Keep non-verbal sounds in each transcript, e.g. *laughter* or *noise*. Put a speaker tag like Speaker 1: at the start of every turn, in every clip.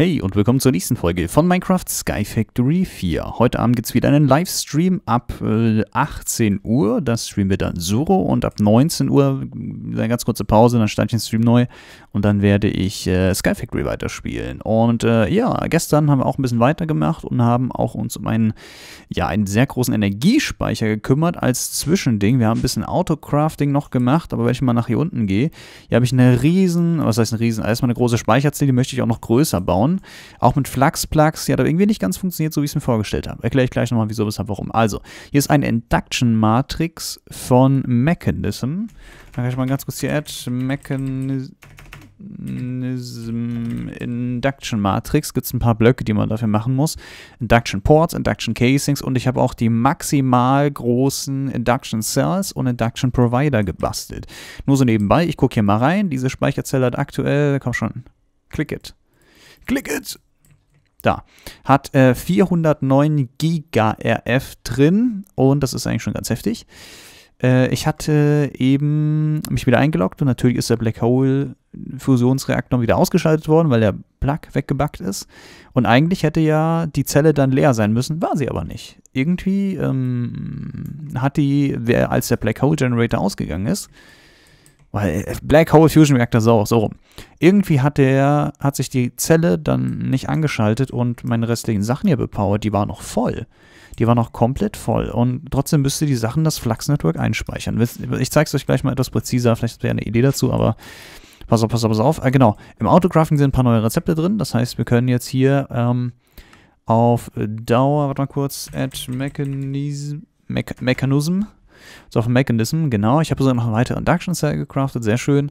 Speaker 1: Hey und willkommen zur nächsten Folge von Minecraft Sky Factory 4. Heute Abend gibt es wieder einen Livestream ab äh, 18 Uhr. Das streamen wir dann Suro und ab 19 Uhr mm, eine ganz kurze Pause, dann starte ich den Stream neu und dann werde ich äh, Sky Factory weiterspielen. Und äh, ja, gestern haben wir auch ein bisschen weitergemacht und haben auch uns um einen, ja, einen sehr großen Energiespeicher gekümmert als Zwischending. Wir haben ein bisschen Autocrafting noch gemacht, aber wenn ich mal nach hier unten gehe, hier habe ich eine riesen, was heißt eine riesen, erstmal eine große Speicherzelle, die möchte ich auch noch größer bauen. Sachen. Auch mit Fluxplugs, die hat aber irgendwie nicht ganz funktioniert, so wie ich es mir vorgestellt habe. Erkläre ich gleich nochmal, wieso, weshalb, warum. Also, hier ist eine Induction Matrix von Mechanism. Dann kann ich mal ganz kurz hier add. Mechanism. Induction Matrix gibt es ein paar Blöcke, die man dafür machen muss. Induction Ports, Induction Casings und ich habe auch die maximal großen Induction Cells und Induction Provider gebastelt. Nur so nebenbei, ich gucke hier mal rein. Diese Speicherzelle hat aktuell, komm schon, click it. Klick it! Da. Hat äh, 409 GigaRF drin und das ist eigentlich schon ganz heftig. Äh, ich hatte eben mich wieder eingeloggt und natürlich ist der Black Hole Fusionsreaktor wieder ausgeschaltet worden, weil der Plug weggebackt ist. Und eigentlich hätte ja die Zelle dann leer sein müssen, war sie aber nicht. Irgendwie ähm, hat die, als der Black Hole Generator ausgegangen ist, weil äh, Black Hole Fusion Reactor so, so rum. Irgendwie hat der, hat sich die Zelle dann nicht angeschaltet und meine restlichen Sachen hier bepowert, die waren noch voll. Die waren noch komplett voll. Und trotzdem müsste die Sachen das Flux Network einspeichern. Ich zeige es euch gleich mal etwas präziser, vielleicht habt ihr eine Idee dazu, aber pass auf, pass auf, pass auf. Äh, genau, im Autographing sind ein paar neue Rezepte drin. Das heißt, wir können jetzt hier ähm, auf Dauer, warte mal kurz, add Mechanism, Me Mechanism so auf dem Mechanism, genau. Ich habe sogar noch eine weitere Induction Cell gecraftet, sehr schön.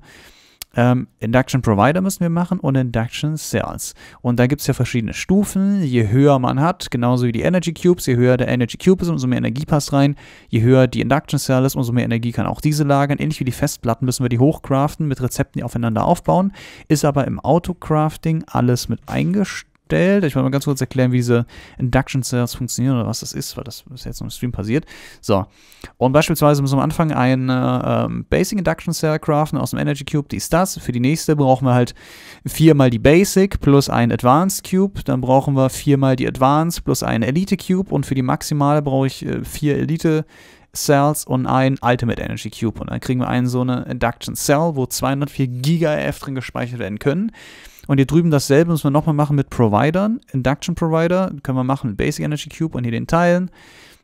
Speaker 1: Ähm, Induction Provider müssen wir machen und Induction Cells. Und da gibt es ja verschiedene Stufen. Je höher man hat, genauso wie die Energy Cubes, je höher der Energy Cube ist, umso mehr Energie passt rein. Je höher die Induction Cell ist, umso mehr Energie kann auch diese lagern. Ähnlich wie die Festplatten müssen wir die hochcraften mit Rezepten, die aufeinander aufbauen. Ist aber im Autocrafting alles mit eingestellt gestellt. Ich will mal ganz kurz erklären, wie diese Induction Cells funktionieren oder was das ist, weil das ist jetzt im Stream passiert. So. Und beispielsweise müssen wir am Anfang eine ähm, Basic Induction Cell craften aus dem Energy Cube. Die ist das. Für die nächste brauchen wir halt viermal die Basic plus ein Advanced Cube. Dann brauchen wir viermal die Advanced plus ein Elite Cube. Und für die maximale brauche ich äh, vier Elite Cells und ein Ultimate Energy Cube. Und dann kriegen wir einen so eine Induction Cell, wo 204 GigaF drin gespeichert werden können. Und hier drüben dasselbe müssen wir nochmal machen mit Providern. Induction Provider können wir machen mit Basic Energy Cube und hier den Teilen.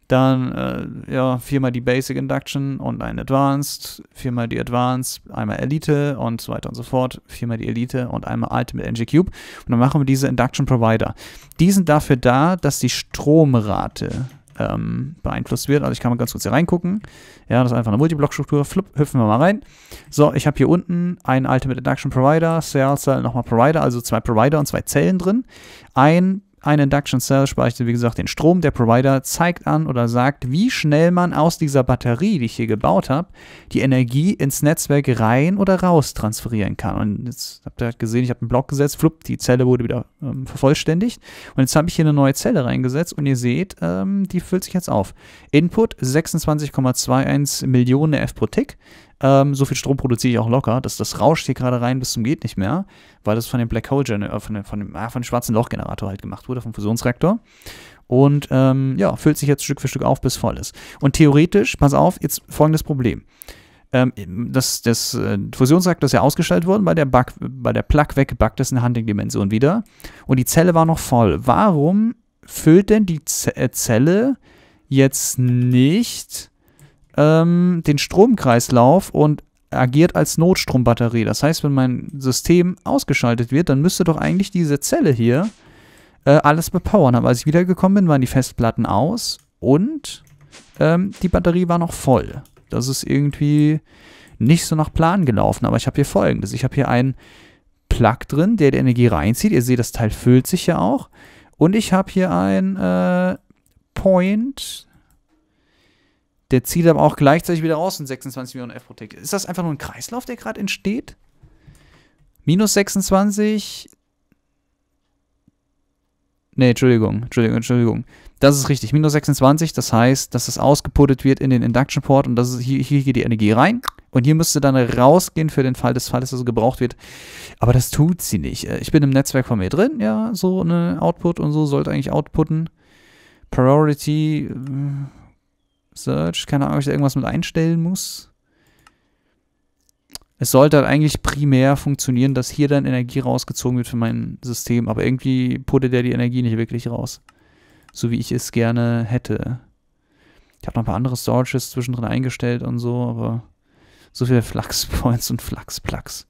Speaker 1: Dann äh, ja, viermal die Basic Induction und ein Advanced, viermal die Advanced, einmal Elite und so weiter und so fort, viermal die Elite und einmal Ultimate Energy Cube. Und dann machen wir diese Induction Provider. Die sind dafür da, dass die Stromrate ähm, beeinflusst wird. Also ich kann mal ganz kurz hier reingucken. Ja, das ist einfach eine Multiblock-Struktur. Flup, hüpfen wir mal rein. So, ich habe hier unten einen Ultimate Induction Provider, Cell, Cell, nochmal Provider, also zwei Provider und zwei Zellen drin. Ein ein Induction Cell speichert, wie gesagt, den Strom. Der Provider zeigt an oder sagt, wie schnell man aus dieser Batterie, die ich hier gebaut habe, die Energie ins Netzwerk rein oder raus transferieren kann. Und jetzt habt ihr halt gesehen, ich habe einen Block gesetzt, flupp, die Zelle wurde wieder ähm, vervollständigt. Und jetzt habe ich hier eine neue Zelle reingesetzt und ihr seht, ähm, die füllt sich jetzt auf. Input 26,21 Millionen F pro Tick. Ähm, so viel Strom produziere ich auch locker. dass das rauscht hier gerade rein bis zum geht nicht mehr, weil das von dem Black Hole Generator, äh, von, von, dem, ah, von dem schwarzen Lochgenerator halt gemacht wurde, vom Fusionsreaktor. Und ähm, ja, füllt sich jetzt Stück für Stück auf, bis voll ist. Und theoretisch, pass auf, jetzt folgendes Problem. Ähm, das, das äh, Fusionsreaktor ist ja ausgestellt worden, bei der, Bug, bei der Plug weggebackt ist in der Hunting-Dimension wieder. Und die Zelle war noch voll. Warum füllt denn die äh, Zelle jetzt nicht ähm, den Stromkreislauf und agiert als Notstrombatterie. Das heißt, wenn mein System ausgeschaltet wird, dann müsste doch eigentlich diese Zelle hier äh, alles bepowern. Aber als ich wiedergekommen bin, waren die Festplatten aus und ähm, die Batterie war noch voll. Das ist irgendwie nicht so nach Plan gelaufen, aber ich habe hier folgendes. Ich habe hier einen Plug drin, der die Energie reinzieht. Ihr seht, das Teil füllt sich ja auch. Und ich habe hier ein äh, Point der zieht aber auch gleichzeitig wieder raus in 26 Millionen F-Protect. Ist das einfach nur ein Kreislauf, der gerade entsteht? Minus 26. Ne, Entschuldigung, Entschuldigung, Entschuldigung. Das ist richtig. Minus 26, das heißt, dass es ausgeputtet wird in den Induction Port und das ist, hier, hier geht die Energie rein. Und hier müsste dann rausgehen für den Fall des Falles, dass es gebraucht wird. Aber das tut sie nicht. Äh, ich bin im Netzwerk von mir drin, ja, so eine Output und so sollte eigentlich outputten. Priority, äh, Search. Keine Ahnung, ob ich da irgendwas mit einstellen muss. Es sollte halt eigentlich primär funktionieren, dass hier dann Energie rausgezogen wird für mein System, aber irgendwie puttet der die Energie nicht wirklich raus. So wie ich es gerne hätte. Ich habe noch ein paar andere Storages zwischendrin eingestellt und so, aber so viele Flux-Points *laughs* und Flux-Plugs.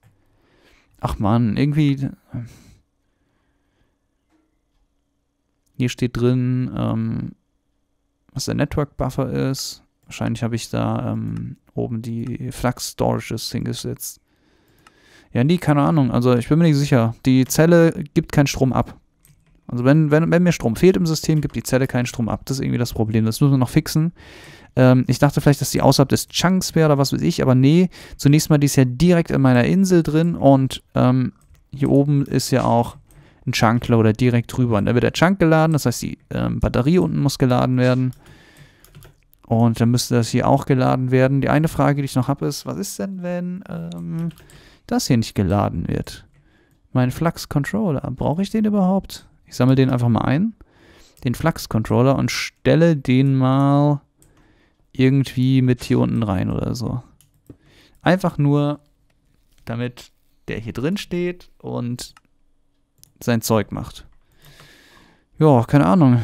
Speaker 1: Ach man, irgendwie. Äh, hier steht drin, ähm, was der Network Buffer ist. Wahrscheinlich habe ich da ähm, oben die Flux Storages hingesetzt. Ja, nee, keine Ahnung. Also ich bin mir nicht sicher. Die Zelle gibt keinen Strom ab. Also wenn, wenn, wenn mir Strom fehlt im System, gibt die Zelle keinen Strom ab. Das ist irgendwie das Problem. Das müssen wir noch fixen. Ähm, ich dachte vielleicht, dass die außerhalb des Chunks wäre oder was weiß ich, aber nee. Zunächst mal, die ist ja direkt in meiner Insel drin und ähm, hier oben ist ja auch einen Chunkloader direkt drüber. Und da wird der Chunk geladen, das heißt, die ähm, Batterie unten muss geladen werden. Und dann müsste das hier auch geladen werden. Die eine Frage, die ich noch habe, ist, was ist denn, wenn ähm, das hier nicht geladen wird? Mein Flux-Controller, brauche ich den überhaupt? Ich sammle den einfach mal ein, den Flux-Controller und stelle den mal irgendwie mit hier unten rein oder so. Einfach nur, damit der hier drin steht und sein Zeug macht. Ja, keine Ahnung.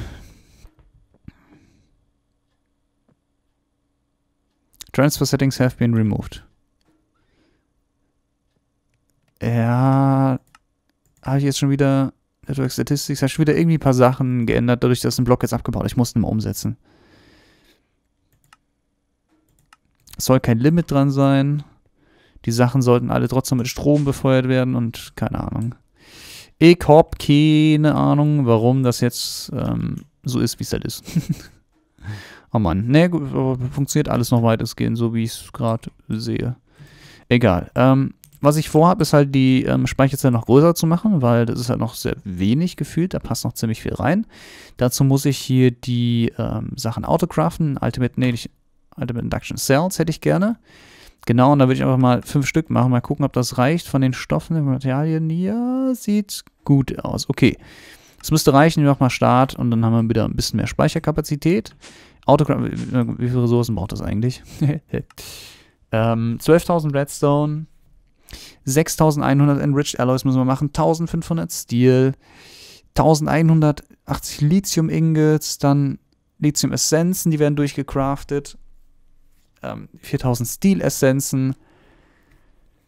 Speaker 1: Transfer Settings have been removed. Ja, habe ich jetzt schon wieder Network Statistics, habe schon wieder irgendwie ein paar Sachen geändert, dadurch, dass ein Block jetzt abgebaut Ich musste ihn mal umsetzen. Es soll kein Limit dran sein. Die Sachen sollten alle trotzdem mit Strom befeuert werden und keine Ahnung. Ich habe keine Ahnung, warum das jetzt ähm, so ist, wie es halt ist. *laughs* oh Mann. Ne, funktioniert alles noch weitestgehend, so wie ich es gerade sehe. Egal. Ähm, was ich vorhabe, ist halt die ähm, Speicherzelle noch größer zu machen, weil das ist halt noch sehr wenig gefühlt, da passt noch ziemlich viel rein. Dazu muss ich hier die ähm, Sachen autocraften, Ultimate, nee, nicht, Ultimate Induction Cells hätte ich gerne. Genau, und da würde ich einfach mal fünf Stück machen, mal gucken, ob das reicht von den Stoffen, den Materialien. Ja, sieht gut aus. Okay, das müsste reichen. Wir machen mal Start und dann haben wir wieder ein bisschen mehr Speicherkapazität. Autogramm, wie viele Ressourcen braucht das eigentlich? *laughs* ähm, 12.000 Redstone, 6.100 Enriched Alloys müssen wir machen, 1.500 Steel, 1.180 Lithium Ingots, dann Lithium Essenzen, die werden durchgecraftet ähm, 4000 Stil-Essenzen.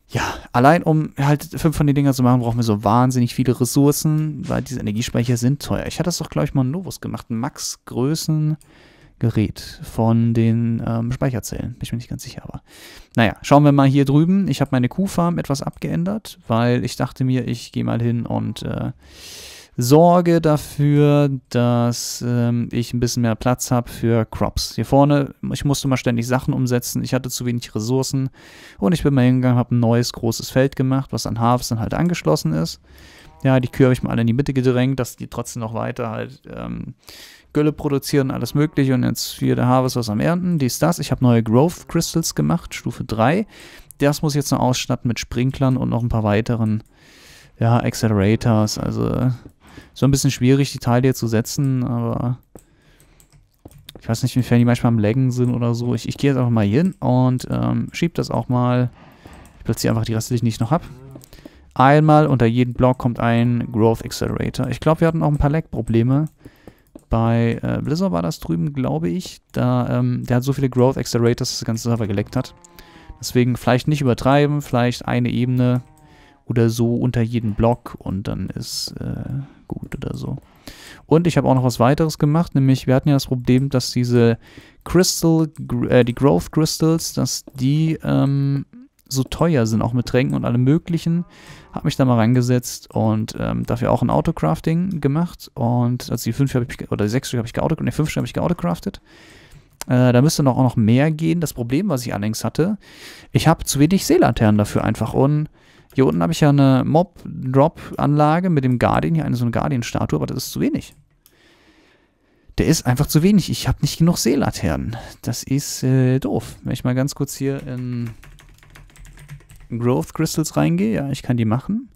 Speaker 1: Ja, allein um halt fünf von den Dingern zu machen, brauchen wir so wahnsinnig viele Ressourcen, weil diese Energiespeicher sind teuer. Ich hatte das doch, glaube ich, mal in Novus gemacht. Ein Max-Größen-Gerät von den ähm, Speicherzellen. Bin ich mir nicht ganz sicher, aber. Naja, schauen wir mal hier drüben. Ich habe meine Kuhfarm etwas abgeändert, weil ich dachte mir, ich gehe mal hin und äh, sorge dafür, dass ähm, ich ein bisschen mehr Platz habe für Crops. Hier vorne, ich musste mal ständig Sachen umsetzen, ich hatte zu wenig Ressourcen und ich bin mal hingegangen, habe ein neues großes Feld gemacht, was an Harvest dann halt angeschlossen ist. Ja, die Kühe habe ich mal alle in die Mitte gedrängt, dass die trotzdem noch weiter halt ähm, Gülle produzieren, alles mögliche. Und jetzt hier der Harvest was am Ernten, dies, das. Ich habe neue Growth Crystals gemacht, Stufe 3. Das muss ich jetzt noch ausstatten mit Sprinklern und noch ein paar weiteren ja, Accelerators, also so ein bisschen schwierig, die Teile hier zu setzen, aber ich weiß nicht, inwiefern die manchmal am Laggen sind oder so. Ich, ich gehe jetzt einfach mal hin und ähm, schiebe das auch mal. Ich platziere einfach die Reste, die ich nicht noch habe. Einmal unter jeden Block kommt ein Growth Accelerator. Ich glaube, wir hatten auch ein paar Lag-Probleme. Bei äh, Blizzard war das drüben, glaube ich. Da, ähm, der hat so viele Growth Accelerators, dass das ganze Server geleckt hat. Deswegen vielleicht nicht übertreiben, vielleicht eine Ebene oder so unter jedem Block und dann ist äh, gut oder so. Und ich habe auch noch was weiteres gemacht, nämlich wir hatten ja das Problem, dass diese Crystal, äh, die Growth Crystals, dass die ähm, so teuer sind, auch mit Tränken und allem möglichen. Habe mich da mal reingesetzt und ähm, dafür auch ein Autocrafting gemacht. Und also die fünf oder sechs Stück habe ich geautocraftet, ne, fünf Stück habe ich geautocraftet. Äh, da müsste noch, auch noch mehr gehen. Das Problem, was ich allerdings hatte, ich habe zu wenig Seelaternen dafür einfach. Und hier unten habe ich ja eine Mob-Drop-Anlage mit dem Guardian, hier eine so eine Guardian-Statue, aber das ist zu wenig. Der ist einfach zu wenig. Ich habe nicht genug Seelaternen. Das ist äh, doof. Wenn ich mal ganz kurz hier in Growth Crystals reingehe, ja, ich kann die machen.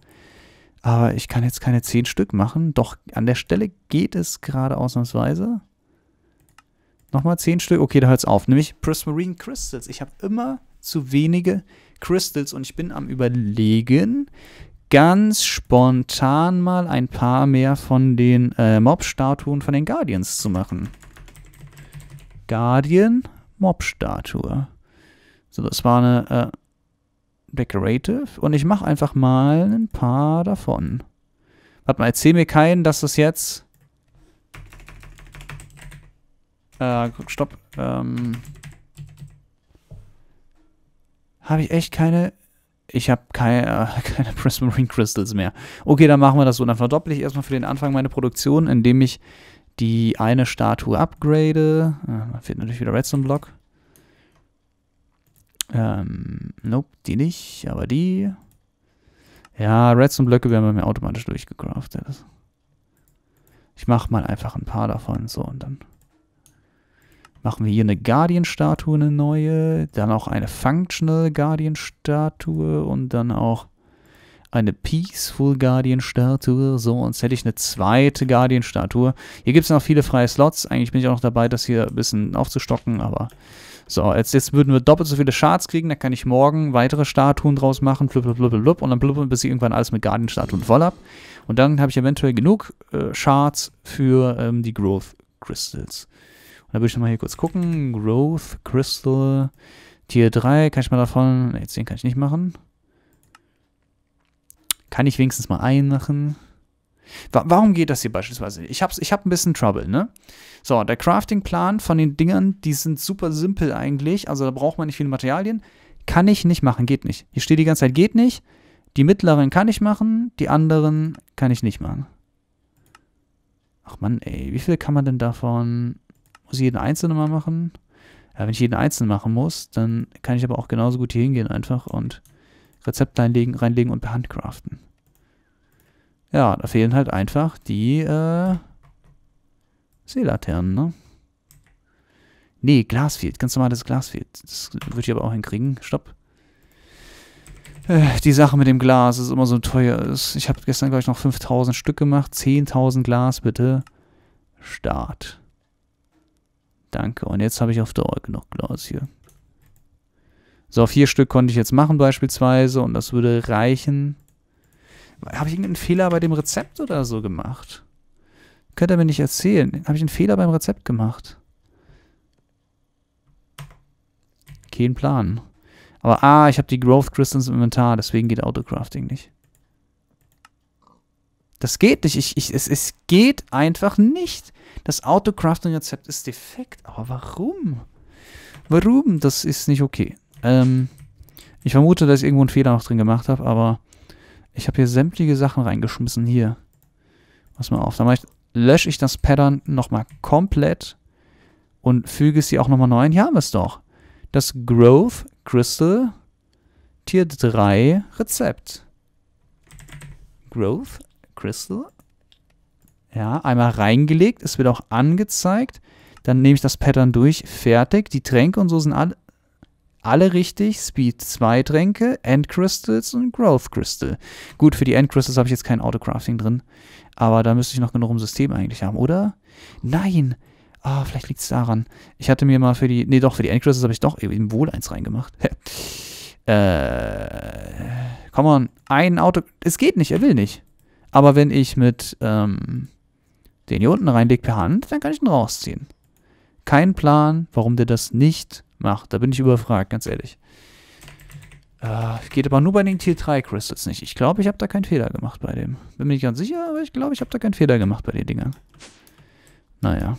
Speaker 1: Aber ich kann jetzt keine 10 Stück machen. Doch an der Stelle geht es gerade ausnahmsweise. Nochmal 10 Stück. Okay, da hört es auf. Nämlich Prismarine Crystals. Ich habe immer zu wenige Crystals und ich bin am überlegen, ganz spontan mal ein paar mehr von den äh, Mob-Statuen von den Guardians zu machen. Guardian Mob-Statue. So, das war eine äh, Decorative und ich mache einfach mal ein paar davon. Warte mal, erzähl mir keinen, dass das jetzt... Äh, stopp. Ähm, habe ich echt keine. Ich habe äh, *laughs* keine, keine Prismarine Crystals mehr. Okay, dann machen wir das so. Dann verdopple ich erstmal für den Anfang meine Produktion, indem ich die eine Statue upgrade. Da fehlt natürlich wieder Redstone Block. Ähm, nope, die nicht, aber die. Ja, Redstone Blöcke werden bei mir automatisch durchgecraftet. Ich mache mal einfach ein paar davon so und dann machen wir hier eine Guardian-Statue, eine neue, dann auch eine Functional Guardian-Statue und dann auch eine Peaceful Guardian-Statue. So, und jetzt hätte ich eine zweite Guardian-Statue. Hier gibt es noch viele freie Slots. Eigentlich bin ich auch noch dabei, das hier ein bisschen aufzustocken, aber... So, jetzt, jetzt würden wir doppelt so viele Shards kriegen, Da kann ich morgen weitere Statuen draus machen, blub, blub, blub, blub, und dann blub, bis ich irgendwann alles mit Guardian-Statuen voll habe. Und dann habe ich eventuell genug äh, Shards für ähm, die Growth Crystals. Und da würde ich nochmal hier kurz gucken. Growth, Crystal, Tier 3. Kann ich mal davon... Ne, Jetzt den kann ich nicht machen. Kann ich wenigstens mal einen machen? Warum geht das hier beispielsweise? Ich habe ich hab ein bisschen Trouble, ne? So, der Crafting-Plan von den Dingern, die sind super simpel eigentlich. Also da braucht man nicht viele Materialien. Kann ich nicht machen, geht nicht. Hier steht die ganze Zeit, geht nicht. Die mittleren kann ich machen, die anderen kann ich nicht machen. Ach man, ey, wie viel kann man denn davon... Muss ich jeden einzelnen mal machen? Ja, wenn ich jeden einzelnen machen muss, dann kann ich aber auch genauso gut hier hingehen einfach und Rezept reinlegen, reinlegen und per Hand craften. Ja, da fehlen halt einfach die äh, Seelaternen, ne? Nee, Glas fehlt. Ganz normales Glas fehlt. Das würde ich aber auch hinkriegen. Stopp. Äh, die Sache mit dem Glas ist immer so teuer. Ich habe gestern, glaube ich, noch 5000 Stück gemacht. 10.000 Glas, bitte. Start. Danke. Und jetzt habe ich auf Dauer genug Glas hier. So, vier Stück konnte ich jetzt machen beispielsweise und das würde reichen. Habe ich irgendeinen Fehler bei dem Rezept oder so gemacht? Könnt ihr mir nicht erzählen. Habe ich einen Fehler beim Rezept gemacht? Kein Plan. Aber ah, ich habe die Growth Crystals im Inventar, deswegen geht Autocrafting nicht. Das geht nicht. Ich, ich, es, es geht einfach nicht. Das auto crafting rezept ist defekt. Aber warum? Warum? Das ist nicht okay. Ähm, ich vermute, dass ich irgendwo einen Fehler noch drin gemacht habe, aber ich habe hier sämtliche Sachen reingeschmissen. Hier. Pass mal auf. Dann ich, lösche ich das Pattern nochmal komplett und füge es hier auch nochmal neu ein. Hier haben wir es doch. Das Growth Crystal Tier 3 Rezept. Growth Crystal ja, einmal reingelegt, es wird auch angezeigt. Dann nehme ich das Pattern durch, fertig. Die Tränke und so sind alle, alle richtig. Speed 2 Tränke, End Crystals und Growth Crystal. Gut, für die End Crystals habe ich jetzt kein Autocrafting drin. Aber da müsste ich noch genug im System eigentlich haben, oder? Nein! Ah, oh, vielleicht liegt es daran. Ich hatte mir mal für die. Nee, doch, für die End Crystals habe ich doch eben wohl eins reingemacht. *laughs* äh. Come on, ein Auto. Es geht nicht, er will nicht. Aber wenn ich mit. Ähm, den hier unten reinlegt per Hand, dann kann ich ihn rausziehen. Kein Plan, warum der das nicht macht. Da bin ich überfragt, ganz ehrlich. Äh, geht aber nur bei den Tier 3 Crystals nicht. Ich glaube, ich habe da keinen Fehler gemacht bei dem. Bin mir nicht ganz sicher, aber ich glaube, ich habe da keinen Fehler gemacht bei den Dingern. Naja.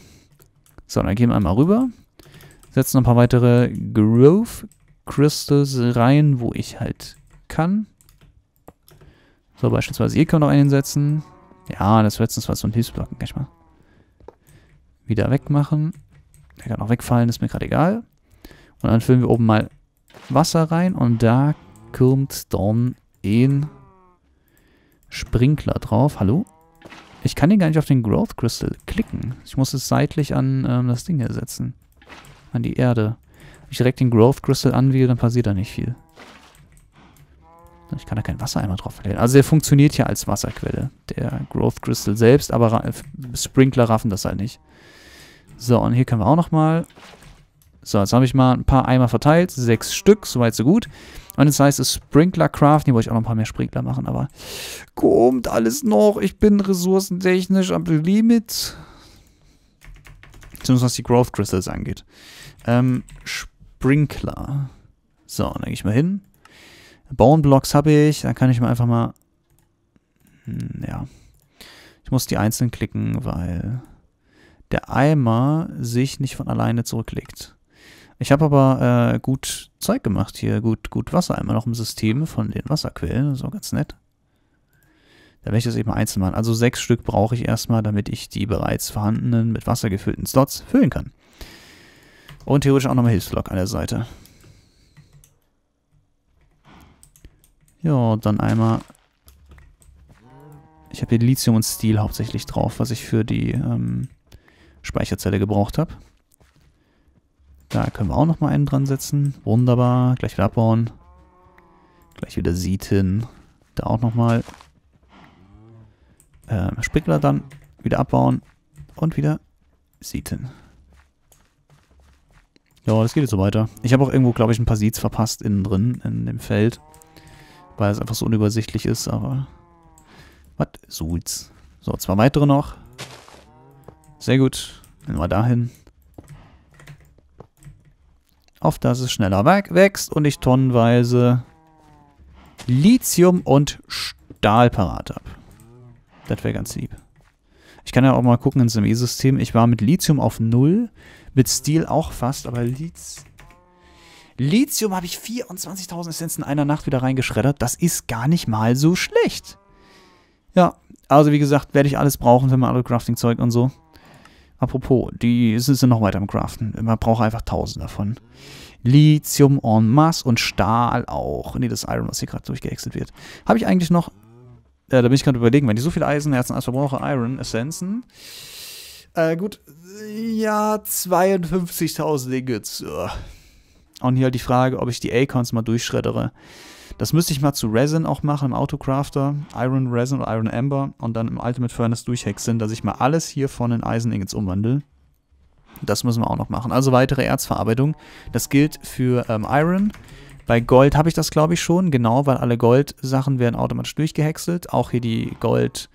Speaker 1: So, dann gehen wir einmal rüber. Setzen noch ein paar weitere Growth Crystals rein, wo ich halt kann. So, beispielsweise hier kann man noch einen setzen. Ja, das letztens war so ein Hilfsblock, kann ich mal wieder wegmachen. Der kann auch wegfallen, ist mir gerade egal. Und dann füllen wir oben mal Wasser rein und da kommt dann ein Sprinkler drauf. Hallo? Ich kann den gar nicht auf den Growth Crystal klicken. Ich muss es seitlich an ähm, das Ding hier setzen. An die Erde. Wenn ich direkt den Growth Crystal anwähle, dann passiert da nicht viel. Ich kann da kein Wassereimer drauf verteilen. Also der funktioniert ja als Wasserquelle, der Growth Crystal selbst, aber Sprinkler raffen das halt nicht. So, und hier können wir auch nochmal... So, jetzt habe ich mal ein paar Eimer verteilt, sechs Stück, soweit so gut. Und jetzt heißt es Sprinkler Craft. Hier wollte ich auch noch ein paar mehr Sprinkler machen, aber kommt alles noch. Ich bin ressourcentechnisch am Limit. Zumindest was die Growth Crystals angeht. Ähm, Sprinkler. So, dann gehe ich mal hin. Bone Blocks habe ich. Dann kann ich mir einfach mal... Hm, ja. Ich muss die einzeln klicken, weil der Eimer sich nicht von alleine zurücklegt. Ich habe aber äh, gut Zeug gemacht hier, gut, gut Wasser einmal noch im System von den Wasserquellen, so ganz nett. Da werde ich das eben einzeln machen. Also sechs Stück brauche ich erstmal, damit ich die bereits vorhandenen mit Wasser gefüllten Slots füllen kann. Und theoretisch auch nochmal Hilfsblock an der Seite. Ja, dann einmal... Ich habe hier Lithium und Stil hauptsächlich drauf, was ich für die ähm, Speicherzelle gebraucht habe. Da können wir auch nochmal einen dran setzen. Wunderbar. Gleich wieder abbauen. Gleich wieder Sieten. Da auch nochmal. Ähm, Spickler dann. Wieder abbauen. Und wieder Sieten. Ja, das geht jetzt so weiter. Ich habe auch irgendwo, glaube ich, ein paar Seeds verpasst innen drin, in dem Feld weil es einfach so unübersichtlich ist, aber... Was soll's. So, zwei weitere noch. Sehr gut. Nehmen wir dahin. Auf dass es schneller wächst und ich tonnenweise Lithium und Stahl parat habe. Das wäre ganz lieb. Ich kann ja auch mal gucken ins me system Ich war mit Lithium auf 0, mit Steel auch fast, aber Lithium Lithium habe ich 24.000 Essenzen in einer Nacht wieder reingeschreddert. Das ist gar nicht mal so schlecht. Ja, also wie gesagt, werde ich alles brauchen für mein alle Crafting-Zeug und so. Apropos, die sind noch weiter am Craften. Man braucht einfach 1000 davon. Lithium en masse und Stahl auch. Nee, das Iron, was hier gerade durchgeäxtet wird. Habe ich eigentlich noch... Äh, da bin ich gerade überlegen, wenn ich so viel Eisen, Herzen, als verbrauche, Iron, Essenzen... Äh, gut, ja, 52.000 Ingots. Ugh. Und hier halt die Frage, ob ich die Acorns mal durchschreddere. Das müsste ich mal zu Resin auch machen im Autocrafter. Iron Resin oder Iron Amber und dann im Ultimate Furnace durchhexen, dass ich mal alles hier von den Eiseningots umwandle. Das müssen wir auch noch machen. Also weitere Erzverarbeitung. Das gilt für ähm, Iron. Bei Gold habe ich das, glaube ich, schon. Genau, weil alle Gold-Sachen werden automatisch durchgehäckselt. Auch hier die Gold...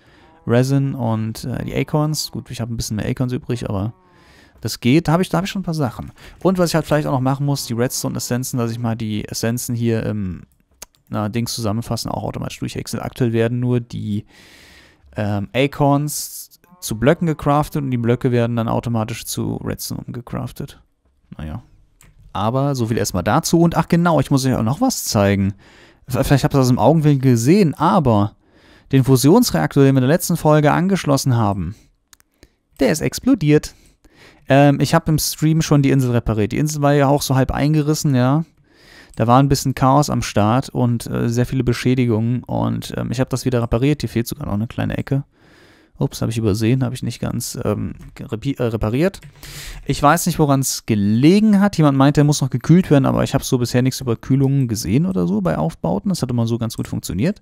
Speaker 1: Resin und äh, die Acorns. Gut, ich habe ein bisschen mehr Acorns übrig, aber das geht, da habe ich, hab ich schon ein paar Sachen. Und was ich halt vielleicht auch noch machen muss, die Redstone-Essenzen, dass ich mal die Essenzen hier im ähm, na, Dings zusammenfassen, auch automatisch durchhexen. Aktuell werden nur die ähm, Acorns zu Blöcken gecraftet und die Blöcke werden dann automatisch zu Redstone umgecraftet. Naja. Aber so viel erstmal dazu. Und ach genau, ich muss euch auch noch was zeigen. Vielleicht habt ihr das im Augenwinkel gesehen, aber den Fusionsreaktor, den wir in der letzten Folge angeschlossen haben, der ist explodiert. Ähm, ich habe im Stream schon die Insel repariert. Die Insel war ja auch so halb eingerissen, ja. Da war ein bisschen Chaos am Start und äh, sehr viele Beschädigungen. Und ähm, ich habe das wieder repariert. Hier fehlt sogar noch eine kleine Ecke. Ups, habe ich übersehen, habe ich nicht ganz ähm, äh, repariert. Ich weiß nicht, woran es gelegen hat. Jemand meinte, er muss noch gekühlt werden, aber ich habe so bisher nichts über Kühlungen gesehen oder so bei Aufbauten. Das hat immer so ganz gut funktioniert.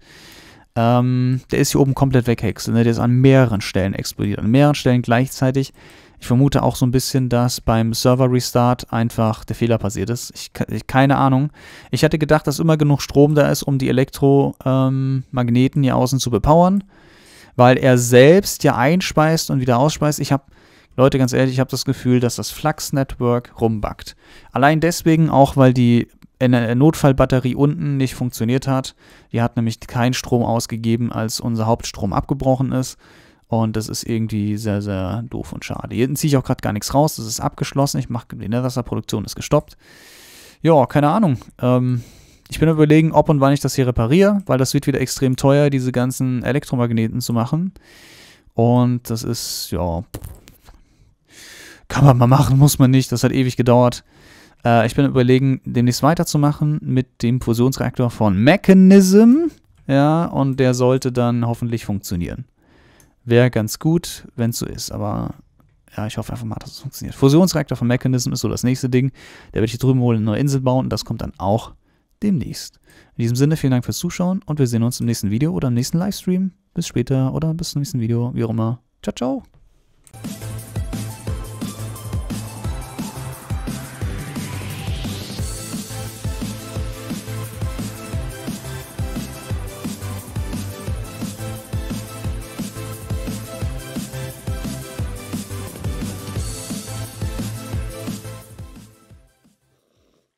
Speaker 1: Ähm, der ist hier oben komplett weghexelt. Ne? Der ist an mehreren Stellen explodiert, an mehreren Stellen gleichzeitig. Ich vermute auch so ein bisschen, dass beim Server-Restart einfach der Fehler passiert ist. Ich, keine Ahnung. Ich hatte gedacht, dass immer genug Strom da ist, um die Elektromagneten ähm, hier außen zu bepowern, weil er selbst ja einspeist und wieder ausspeist. Ich habe Leute, ganz ehrlich, ich habe das Gefühl, dass das Flux-Network rumbackt. Allein deswegen auch, weil die äh, Notfallbatterie unten nicht funktioniert hat. Die hat nämlich keinen Strom ausgegeben, als unser Hauptstrom abgebrochen ist. Und das ist irgendwie sehr, sehr doof und schade. Hier ziehe ich auch gerade gar nichts raus. Das ist abgeschlossen. Ich mache die Netherwasserproduktion ist gestoppt. Ja, keine Ahnung. Ähm, ich bin überlegen, ob und wann ich das hier repariere, weil das wird wieder extrem teuer, diese ganzen Elektromagneten zu machen. Und das ist, ja, kann man mal machen, muss man nicht. Das hat ewig gedauert. Äh, ich bin überlegen, demnächst weiterzumachen mit dem Fusionsreaktor von Mechanism. Ja, und der sollte dann hoffentlich funktionieren. Wäre ganz gut, wenn es so ist, aber ja, ich hoffe einfach mal, dass es funktioniert. Fusionsreaktor von Mechanism ist so das nächste Ding. Der werde ich hier drüben holen, eine neue Insel bauen und das kommt dann auch demnächst. In diesem Sinne, vielen Dank fürs Zuschauen und wir sehen uns im nächsten Video oder im nächsten Livestream. Bis später oder bis zum nächsten Video, wie auch immer. Ciao, ciao.